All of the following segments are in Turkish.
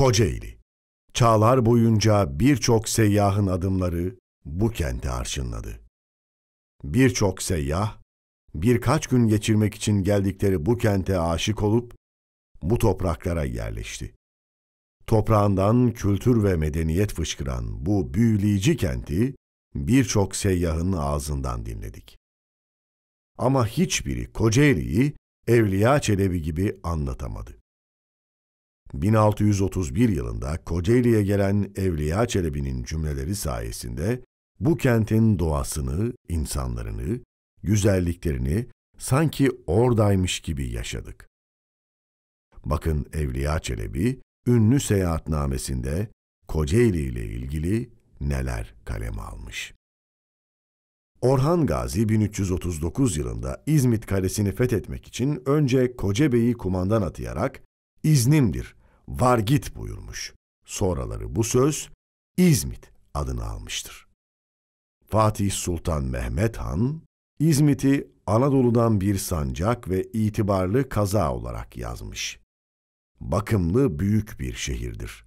Kocaeli. Çağlar boyunca birçok seyyahın adımları bu kenti arşınladı. Birçok seyyah, birkaç gün geçirmek için geldikleri bu kente aşık olup bu topraklara yerleşti. Toprağından kültür ve medeniyet fışkıran bu büyüleyici kenti birçok seyyahın ağzından dinledik. Ama hiçbiri Kocaeli'yi Evliya Çelebi gibi anlatamadı. 1631 yılında Kocaeli'ye gelen Evliya Çelebi'nin cümleleri sayesinde bu kentin doğasını, insanlarını, güzelliklerini sanki oradaymış gibi yaşadık. Bakın Evliya Çelebi, ünlü seyahatnamesinde Kocaeli ile ilgili neler kaleme almış. Orhan Gazi 1339 yılında İzmit Kalesi'ni fethetmek için önce Kocabey'i kumandan atayarak İznim'dir var git buyurmuş. Sonraları bu söz İzmit adını almıştır. Fatih Sultan Mehmet Han, İzmit'i Anadolu'dan bir sancak ve itibarlı kaza olarak yazmış. Bakımlı büyük bir şehirdir.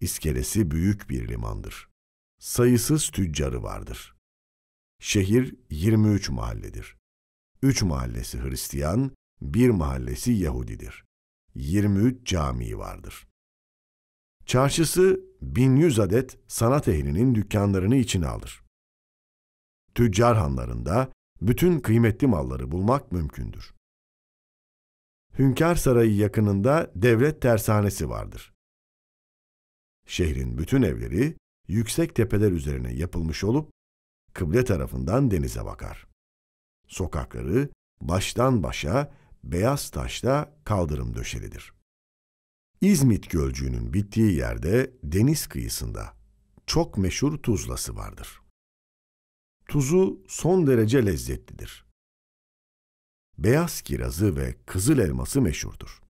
İskelesi büyük bir limandır. Sayısız tüccarı vardır. Şehir 23 mahalledir. 3 mahallesi Hristiyan, bir mahallesi Yahudidir. 23 camii vardır. Çarşısı 1100 adet sanat ehlinin dükkanlarını içine alır. Tüccar hanlarında bütün kıymetli malları bulmak mümkündür. Hünkar Sarayı yakınında devlet tersanesi vardır. Şehrin bütün evleri yüksek tepeler üzerine yapılmış olup kıble tarafından denize bakar. Sokakları baştan başa beyaz taşla kaldırım döşelidir. İzmit Gölcüğü'nün bittiği yerde deniz kıyısında çok meşhur tuzlası vardır. Tuzu son derece lezzetlidir. Beyaz kirazı ve kızıl elması meşhurdur.